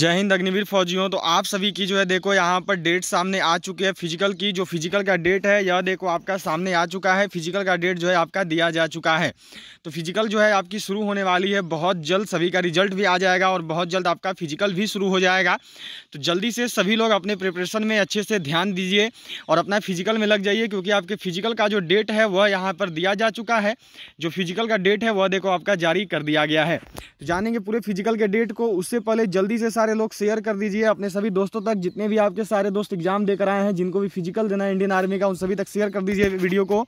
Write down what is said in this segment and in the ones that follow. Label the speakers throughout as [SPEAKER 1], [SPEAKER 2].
[SPEAKER 1] जय हिंद अग्निवीर फौजियों तो आप सभी की जो है देखो यहाँ पर डेट सामने आ चुकी है फिजिकल की जो फिजिकल का डेट है यह देखो आपका सामने आ चुका है फिजिकल का डेट जो है आपका दिया जा चुका है तो फिजिकल जो है आपकी शुरू होने वाली है बहुत जल्द सभी का रिजल्ट भी आ जाएगा और बहुत जल्द आपका फिजिकल भी शुरू हो जाएगा तो जल्दी से सभी लोग अपने प्रिपरेशन में अच्छे से ध्यान दीजिए और अपना फिजिकल में लग जाइए क्योंकि आपके फिजिकल का जो डेट है वह यहाँ पर दिया जा चुका है जो फिजिकल का डेट है वह देखो आपका जारी कर दिया गया है तो जानेंगे पूरे फिजिकल के डेट को उससे पहले जल्दी से सारे लोग शेयर कर दीजिए अपने सभी दोस्तों तक जितने भी आपके सारे दोस्त एग्जाम देकर आए हैं जिनको भी फिजिकल देना है इंडियन आर्मी का उन सभी तक शेयर कर दीजिए वीडियो को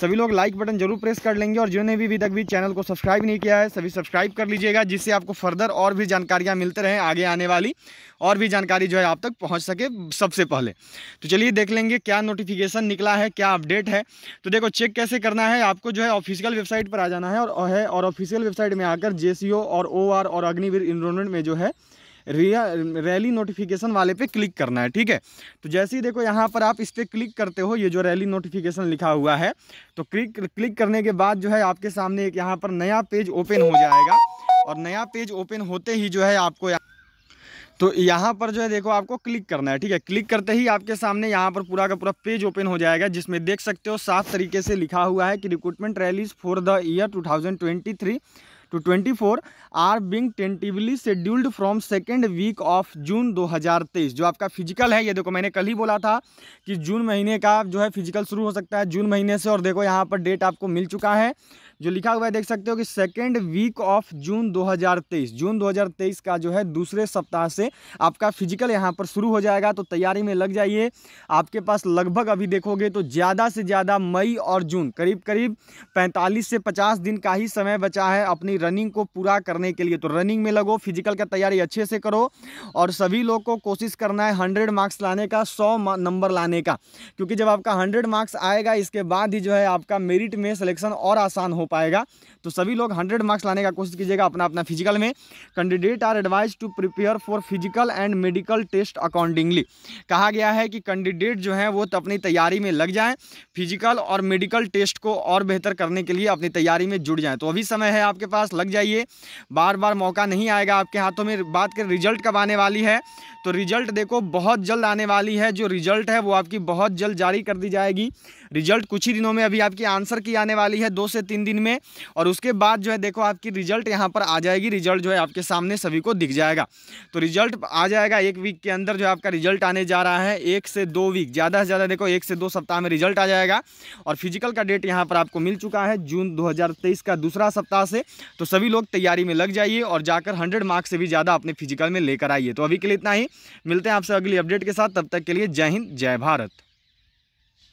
[SPEAKER 1] सभी लोग लाइक बटन जरूर प्रेस कर लेंगे और जिन्होंने भी अभी तक भी चैनल को सब्सक्राइब नहीं किया है सभी सब्सक्राइब कर लीजिएगा जिससे आपको फर्दर और भी जानकारियाँ मिलते रहें आगे आने वाली और भी जानकारी जो है आप तक पहुँच सके सबसे पहले तो चलिए देख लेंगे क्या नोटिफिकेशन निकला है क्या अपडेट है तो देखो चेक कैसे करना है आपको जो है ऑफिशियल वेबसाइट पर आ जाना है और है और ऑफिशियल वेबसाइट में आकर जे और ओ और अग्निवीर इनरोलमेंट में जो है रैली नोटिफिकेशन वाले पे क्लिक करना है ठीक है तो जैसे ही देखो यहाँ पर आप इस पर क्लिक करते हो ये जो रैली नोटिफिकेशन लिखा हुआ है तो क्लिक क्लिक करने के बाद जो है आपके सामने एक यहाँ पर नया पेज ओपन हो जाएगा और नया पेज ओपन होते ही जो है आपको तो यहाँ पर जो है देखो आपको क्लिक करना है ठीक है क्लिक करते ही आपके सामने यहाँ पर पूरा का पूरा पेज ओपन हो जाएगा जिसमें देख सकते हो साफ तरीके से लिखा हुआ है कि recruitment rallies for the year 2023 two twenty four are being tentatively scheduled from second week of June दो हजार तेईस जो आपका फिजिकल है ये देखो मैंने कल ही बोला था कि जून महीने का जो है फिजिकल शुरू हो सकता है जून महीने से और देखो यहाँ पर डेट आपको मिल चुका है जो लिखा हुआ है देख सकते हो कि second week of June 2023 June 2023 का जो है दूसरे सप्ताह से आपका फिजिकल यहाँ पर शुरू हो जाएगा तो तैयारी में लग जाइए आपके पास लगभग अभी देखोगे तो ज़्यादा से ज़्यादा मई और जून करीब करीब 45 से 50 दिन का ही समय बचा है अपनी रनिंग को पूरा करने के लिए तो रनिंग में लगो फिजिकल का तैयारी अच्छे से करो और सभी लोग को कोशिश करना है हंड्रेड मार्क्स लाने का सौ नंबर लाने का क्योंकि जब आपका हंड्रेड मार्क्स आएगा इसके बाद ही जो है आपका मेरिट में सिलेक्शन और आसान हो पाएगा तो सभी लोग हंड्रेड मार्क्स लाने का कोशिश कीजिएगा अपना अपना फिजिकल में candidate are advised to prepare for physical and medical test accordingly कहा गया है कि कैंडिडेट जो है वो तो अपनी तैयारी में लग जाए फिजिकल और मेडिकल टेस्ट को और बेहतर करने के लिए अपनी तैयारी में जुड़ जाए तो अभी समय है आपके पास पास लग जाइए बार बार मौका नहीं आएगा आपके हाथों में बात करें रिजल्ट कब आने वाली है तो रिजल्ट देखो बहुत जल्द आने वाली है जो रिजल्ट है वो आपकी बहुत जल्द जारी कर दी जाएगी रिजल्ट कुछ ही दिनों में अभी आपकी आंसर की आने वाली है दो से तीन दिन में और उसके बाद जो है देखो आपकी रिजल्ट यहाँ पर आ जाएगी रिजल्ट जो है आपके सामने सभी को दिख जाएगा तो रिजल्ट आ जाएगा एक वीक के अंदर जो आपका रिजल्ट आने जा रहा है एक से दो वीक ज़्यादा से ज़्यादा देखो एक से दो सप्ताह में रिजल्ट आ जाएगा और फिजिकल का डेट यहाँ पर आपको मिल चुका है जून दो का दूसरा सप्ताह से तो सभी लोग तैयारी में लग जाइए और जाकर हंड्रेड मार्क्स से भी ज़्यादा अपने फिजिकल में लेकर आइए तो अभी के लिए इतना ही मिलते हैं आपसे अगली अपडेट के साथ तब तक के लिए जय हिंद जय भारत